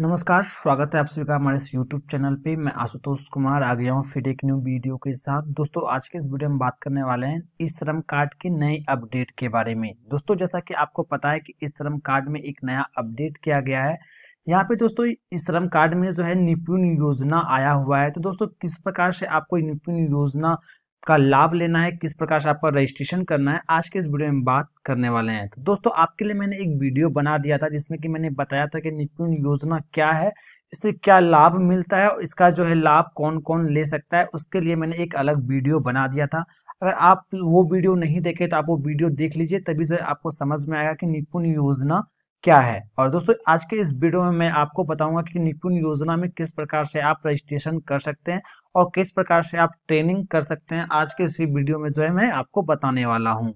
नमस्कार स्वागत है आप सभी का हमारे इस यूट्यूब चैनल पे मैं आशुतोष कुमार आ गया हूँ फिर एक न्यू वीडियो के साथ दोस्तों आज के इस वीडियो में बात करने वाले हैं इस श्रम कार्ड के नए अपडेट के बारे में दोस्तों जैसा कि आपको पता है कि इस श्रम कार्ड में एक नया अपडेट किया गया है यहाँ पे दोस्तों इस श्रम कार्ड में जो है निपुण योजना आया हुआ है तो दोस्तों किस प्रकार से आपको निपुण योजना का लाभ लेना है किस प्रकार से आपका रजिस्ट्रेशन करना है आज के इस वीडियो में बात करने वाले हैं तो दोस्तों आपके लिए मैंने एक वीडियो बना दिया था जिसमें कि मैंने बताया था कि निपुण योजना क्या है इससे क्या लाभ मिलता है और इसका जो है लाभ कौन कौन ले सकता है उसके लिए मैंने एक अलग वीडियो बना दिया था अगर आप वो वीडियो नहीं देखे तो आप वो वीडियो देख लीजिए तभी जो आपको समझ में आएगा कि निपुण योजना क्या है और दोस्तों आज के इस वीडियो में मैं आपको बताऊंगा कि निपुण योजना में किस प्रकार से आप रजिस्ट्रेशन कर सकते हैं और किस प्रकार से आप ट्रेनिंग कर सकते हैं आज के इसी वीडियो में जो है मैं आपको बताने वाला हूं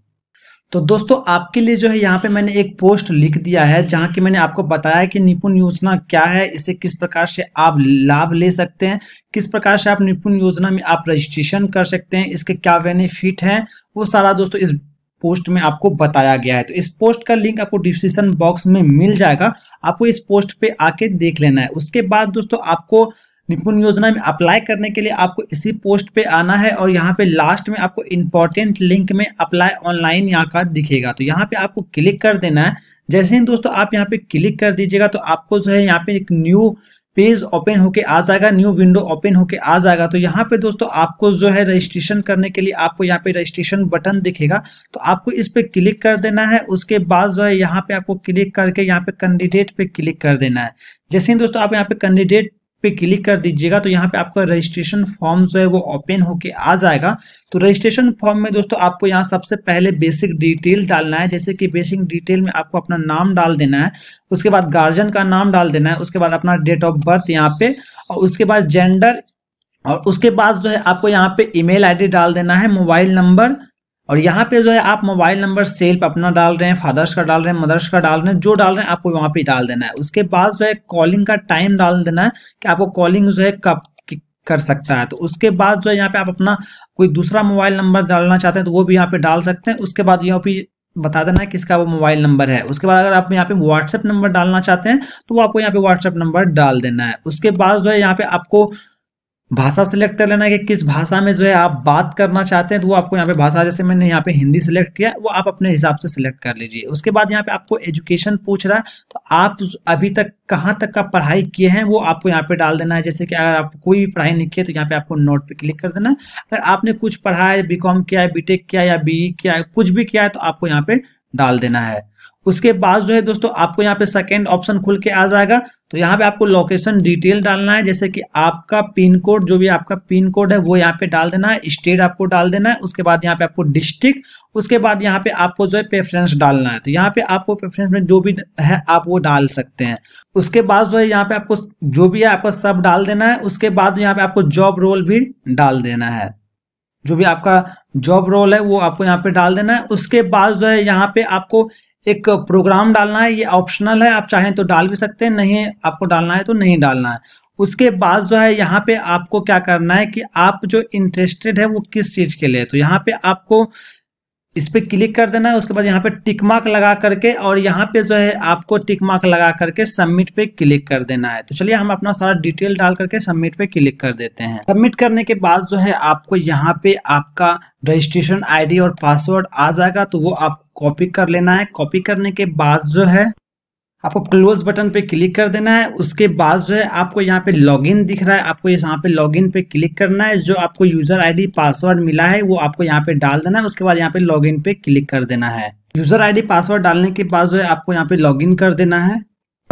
तो दोस्तों आपके लिए जो है यहाँ पे मैंने एक पोस्ट लिख दिया है जहाँ की मैंने आपको बताया कि निपुण योजना क्या है इसे किस प्रकार से आप लाभ ले सकते हैं किस प्रकार से आप निपुण योजना में आप रजिस्ट्रेशन कर सकते हैं इसके क्या बेनिफिट हैं वो सारा दोस्तों इस पोस्ट में आपको बताया गया है तो इस पोस्ट का लिंक आपको डिस्क्रिप्शन बॉक्स में मिल जाएगा आपको इस पोस्ट पे आके देख लेना है उसके बाद दोस्तों आपको निपुण योजना में अप्लाई करने के लिए आपको इसी पोस्ट पे आना है और यहाँ पे लास्ट में आपको इम्पोर्टेंट लिंक में अप्लाई ऑनलाइन यहाँ का दिखेगा तो यहाँ पे आपको क्लिक कर देना है जैसे ही दोस्तों आप यहाँ पे क्लिक कर दीजिएगा तो आपको जो है यहाँ पे एक न्यू पेज ओपन होके आ जाएगा न्यू विंडो ओपन होके आ जाएगा तो यहाँ पे दोस्तों आपको जो है रजिस्ट्रेशन करने के लिए आपको यहाँ पे रजिस्ट्रेशन बटन दिखेगा तो आपको इस पर क्लिक कर देना है उसके बाद जो है यहाँ पे आपको क्लिक करके यहाँ पे कैंडिडेट पे क्लिक कर देना है जैसे ही दोस्तों आप यहाँ पे कैंडिडेट पे क्लिक कर दीजिएगा तो यहाँ पे आपका रजिस्ट्रेशन फॉर्म जो है वो ओपन होके आ जाएगा तो रजिस्ट्रेशन फॉर्म में दोस्तों आपको यहाँ सबसे पहले बेसिक डिटेल डालना है जैसे कि बेसिक डिटेल में आपको अपना नाम डाल देना है उसके बाद गार्जियन का नाम डाल देना है उसके बाद अपना डेट ऑफ बर्थ यहाँ पे और उसके बाद जेंडर और उसके बाद जो है आपको यहाँ पे ईमेल आईडी डाल देना है मोबाइल नंबर और यहाँ पे जो है आप मोबाइल नंबर सेल्फ अपना डाल रहे हैं फादर्स का डाल रहे हैं मदर्स का डाल रहे हैं जो डाल रहे हैं आपको वहाँ पे डाल देना है उसके बाद जो है कॉलिंग का टाइम डाल देना है कि आपको कॉलिंग जो है कब कर सकता है तो उसके बाद जो है यहाँ पे आप अपना कोई दूसरा मोबाइल नंबर डालना चाहते हैं तो वो भी यहाँ पे डाल सकते हैं उसके बाद यहाँ पे बता देना है किसका वो मोबाइल नंबर है उसके बाद अगर आप यहाँ पे व्हाट्सएप नंबर डालना चाहते हैं तो वो आपको यहाँ पे व्हाट्सएप नंबर डाल देना है उसके बाद जो है यहाँ पे आपको भाषा सिलेक्ट कर लेना है कि किस भाषा में जो है आप बात करना चाहते हैं तो वो आपको यहाँ पे भाषा जैसे मैंने यहाँ पे हिंदी सिलेक्ट किया वो आप अपने हिसाब से सिलेक्ट कर लीजिए उसके बाद यहाँ पे आपको एजुकेशन पूछ रहा है तो आप अभी तक कहाँ तक का पढ़ाई किए हैं वो आपको यहाँ पे डाल देना है जैसे कि अगर आप कोई भी पढ़ाई नहीं किए तो यहाँ पे आपको नोट पे क्लिक कर देना है अगर आपने कुछ पढ़ा है बी किया है बी किया है या बी e किया है कुछ भी किया है तो आपको यहाँ पे डाल देना है उसके बाद जो है दोस्तों आपको यहाँ पे सेकेंड ऑप्शन खुल के आ जाएगा तो यहाँ पे आपको लोकेशन डिटेल डालना है जैसे कि आपका पिन कोड जो भी आपका पिन कोड है वो यहाँ पे डाल देना है स्टेट आपको डाल देना है उसके बाद यहाँ पे आपको डिस्ट्रिक्ट उसके बाद यहाँ पे आपको जो है प्रेफरेंस डालना है तो यहाँ पे आपको प्रेफरेंस में जो भी है आप वो डाल सकते हैं उसके बाद जो है यहाँ पे आपको जो भी है आपको सब डाल देना है उसके बाद यहाँ पे आपको जॉब रोल भी डाल देना है जो भी आपका जॉब रोल है वो आपको यहाँ पे डाल देना है उसके बाद जो है यहाँ पे आपको एक प्रोग्राम डालना है ये ऑप्शनल है आप चाहें तो डाल भी सकते हैं नहीं आपको डालना है तो नहीं डालना है उसके बाद जो है यहाँ पे आपको क्या करना है कि आप जो इंटरेस्टेड है वो किस चीज़ के लिए तो यहाँ पे आपको इस पर क्लिक कर देना है उसके बाद यहाँ पे टिक मार्क लगा करके और यहाँ पे जो है आपको टिक मार्क लगा करके सबमिट पे क्लिक कर देना है तो चलिए हम अपना सारा डिटेल डाल करके सबमिट पे क्लिक कर देते हैं सबमिट करने के बाद जो है आपको यहाँ पे आपका रजिस्ट्रेशन आईडी और पासवर्ड आ जाएगा तो वो आप कॉपी कर लेना है कॉपी करने के बाद जो है आपको क्लोज बटन पे क्लिक कर देना है उसके बाद जो है आपको यहाँ पे लॉगिन दिख रहा है आपको इस यहाँ पे लॉगिन पे क्लिक करना है जो आपको यूजर आईडी पासवर्ड मिला है वो आपको यहाँ पे डाल देना है उसके बाद यहाँ पे लॉगिन पे क्लिक कर देना है यूजर आईडी पासवर्ड डालने के बाद जो है आपको यहाँ पे लॉगिन कर देना है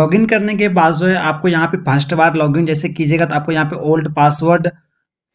लॉगिन करने के बाद जो है आपको यहाँ पे फर्स्ट बार लॉगिन जैसे कीजिएगा तो आपको यहाँ पे ओल्ड पासवर्ड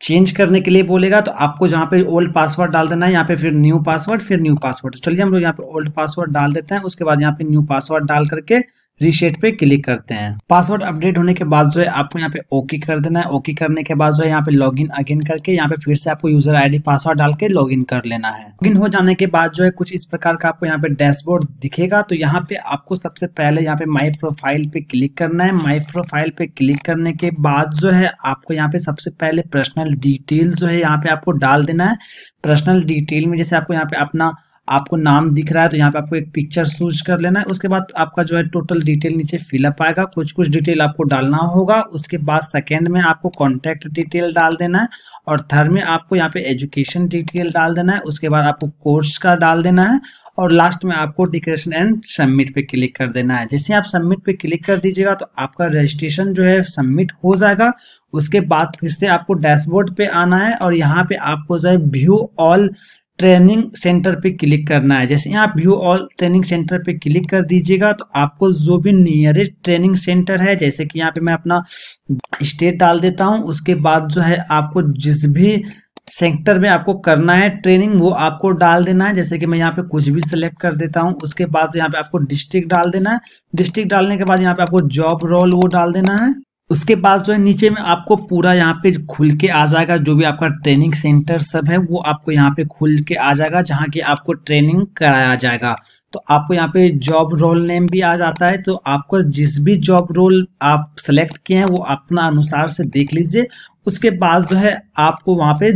चेंज करने के लिए बोलेगा तो आपको जहाँ पे ओल्ड पासवर्ड डाल देना है यहाँ पे फिर न्यू पासवर्ड फिर न्यू पासवर्ड चलिए हम लोग यहाँ पे ओल्ड पासवर्ड डाल देते हैं उसके बाद यहाँ पे न्यू पासवर्ड डाल करके रिसेट पे क्लिक करते हैं पासवर्ड अपडेट होने के बाद जो है आपको यहाँ पे ओके कर देना है ओके करने के बाद जो है यहाँ पे लॉग इन अगेन करके यहाँ पे फिर से आपको यूजर आईडी पासवर्ड डाल के लॉग इन कर लेना है लॉग इन हो जाने के बाद जो है कुछ इस प्रकार का आपको यहाँ पे डैशबोर्ड दिखेगा तो यहाँ पे आपको सबसे पहले यहाँ पे माई प्रोफाइल पे क्लिक करना है माई प्रोफाइल पे क्लिक करने के बाद जो है आपको यहाँ पे सबसे पहले पर्सनल डिटेल जो है यहाँ पे आपको डाल देना है पर्सनल डिटेल में जैसे आपको यहाँ पे अपना आपको नाम दिख रहा है तो यहाँ पे आपको एक पिक्चर सूज कर लेना है उसके बाद आपका जो है टोटल डिटेल नीचे फिलअप आएगा कुछ कुछ डिटेल आपको डालना होगा उसके बाद सेकेंड में आपको कॉन्टैक्ट डिटेल डाल देना है और थर्ड में आपको यहाँ पे एजुकेशन डिटेल डाल देना है उसके बाद आपको कोर्स का डाल देना है और लास्ट में आपको डिक्रेशन एंड सबमिट पे क्लिक कर देना है जैसे आप सबमिट पे क्लिक कर दीजिएगा तो आपका रजिस्ट्रेशन जो है सबमिट हो जाएगा उसके बाद फिर से आपको डैशबोर्ड पे आना है और यहाँ पे आपको जो है व्यू ऑल ट्रेनिंग सेंटर पे क्लिक करना है जैसे यहाँ व्यू ऑल ट्रेनिंग सेंटर पे क्लिक कर दीजिएगा तो आपको जो भी नियरेस्ट ट्रेनिंग सेंटर है जैसे कि यहाँ पे मैं अपना स्टेट डाल देता हूँ उसके बाद जो है आपको जिस भी सेक्टर में आपको करना है ट्रेनिंग वो आपको डाल देना है जैसे कि मैं यहाँ पे कुछ भी सिलेक्ट कर देता हूँ उसके बाद यहाँ पे आपको डिस्ट्रिक्ट डाल देना है डिस्ट्रिक्ट डालने के बाद यहाँ पे आपको जॉब रोल वो डाल देना है उसके बाद जो है नीचे में आपको पूरा यहाँ पे खुल के आ जाएगा जो भी आपका ट्रेनिंग सेंटर सब है वो आपको यहाँ पे खुल के आ जाएगा जहाँ की आपको ट्रेनिंग कराया जाएगा तो आपको यहाँ पे जॉब रोल नेम भी आ जाता है तो आपको जिस भी जॉब रोल आप सेलेक्ट किए हैं वो अपना अनुसार से देख लीजिए उसके बाद जो है आपको वहाँ पे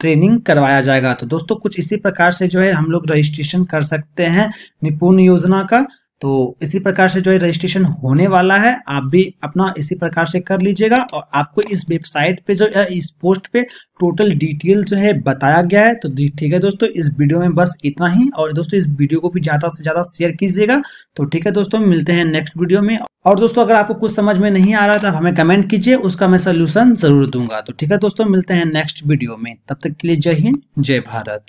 ट्रेनिंग करवाया जाएगा तो दोस्तों कुछ इसी प्रकार से जो है हम लोग रजिस्ट्रेशन कर सकते हैं निपुण योजना का तो इसी प्रकार से जो है रजिस्ट्रेशन होने वाला है आप भी अपना इसी प्रकार से कर लीजिएगा और आपको इस वेबसाइट पे जो है इस पोस्ट पे टोटल डिटेल जो है बताया गया है तो ठीक है दोस्तों इस वीडियो में बस इतना ही और दोस्तों इस वीडियो को भी ज़्यादा से ज़्यादा शेयर कीजिएगा तो ठीक है दोस्तों मिलते हैं नेक्स्ट वीडियो में और दोस्तों अगर आपको कुछ समझ में नहीं आ रहा तो आप हमें कमेंट कीजिए उसका मैं सोल्यूशन जरूर दूंगा तो ठीक है दोस्तों मिलते हैं नेक्स्ट वीडियो में तब तक के लिए जय हिंद जय भारत